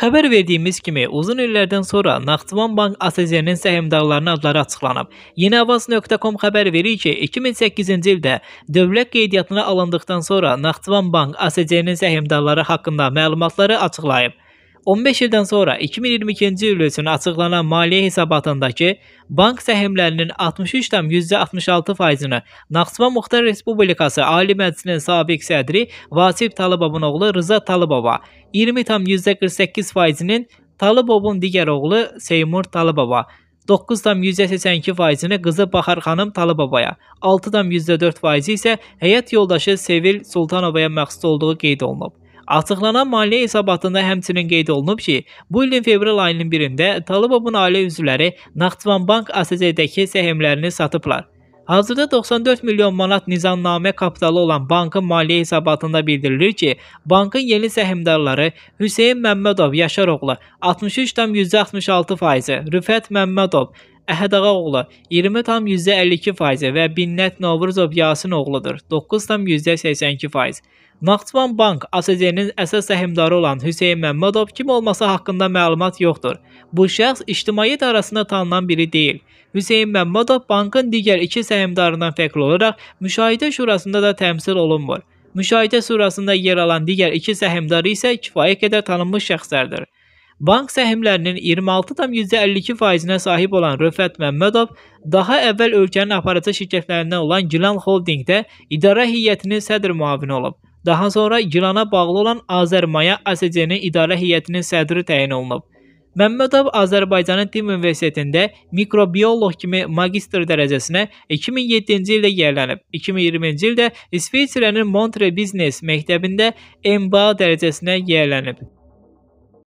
Xəbər verdiyimiz kimi, uzun illərdən sonra Naxçıvan Bank ASZ-nin səhmdarlarının adları açıqlanıb. Yeni Avaz.com xəbər verir ki, 2008-ci ildə dövlət qeydiyyatına alındıqdan sonra Naxçıvan Bank ASZ-nin səhmdarları haqqında məlumatları açıqlayıb. 15 ildən sonra 2022-ci il üçün açıqlanan maliyyə hesabatındakı bank səhmlərinin 63,66%-ni Naxçıvan Muxtar Respublikası Ali Məclisinin sabiq sədri Vasif Talıbovun oğlu Rıza Talıbova, 20,48%-nin Talıbovun digər oğlu Seymur Talıbova, 9,82%-ni qızı Bahar xanım Talıbovaya, 6,4%-i isə həyat yoldaşı Sevil Sultanovaya məxsus olduğu qeyd olunub. Açıqlanan maliyyə hesabatında həmçinin qeyd olunub ki, bu ilin fevral ayının birində Talıbovun ailə üzvləri Naxçıvan Bank ASC-dəki səhmlərini satıblar. Hazırda 94 milyon manat nizamnamə kapitalı olan bankın maliyyə hesabatında bildirilir ki, bankın yeni səhmdarları Hüseyn Məmmədov Yaşaroğlu 63,66%, Rüfət Məmmədov Əhədağa oğlu 20,52% və Binnət Novruzov Yasin oğludur 9,82%. Naxçıvan Bank ASC-nin əsas səhmdarı olan Hüseyn Məmmədov kim olması haqqında məlumat yoxdur. Bu şəxs ictimaiyyət arasında tanınan biri deyil. Hüseyn Məmmədov bankın digər iki səhmdarından fərqli olaraq müşahidə şurasında da təmsil olunmur. Müşahidə şurasında yer alan digər iki səhmdarı isə kifayə qədər tanınmış şəxslərdir. Bank səhmlərinin 26,52 faizinə sahib olan Röfət Məmmədov daha əvvəl ölkənin aparıcı şirkətlərindən olan Gilan Holdingdə idarə heyətinin sədr müavini olub. Daha sonra Gilana bağlı olan Azərmaya ASC-nin idarə heyətinin sədri təyin olunub. Məmmədov Azərbaycanın Tim Universitetində mikrobiyoloq kimi magistr dərəcəsinə 2007-ci ildə yerlənib. 2020-ci ildə İsveçrənin Montre Business məktəbində MBA dərəcəsinə yerlənib.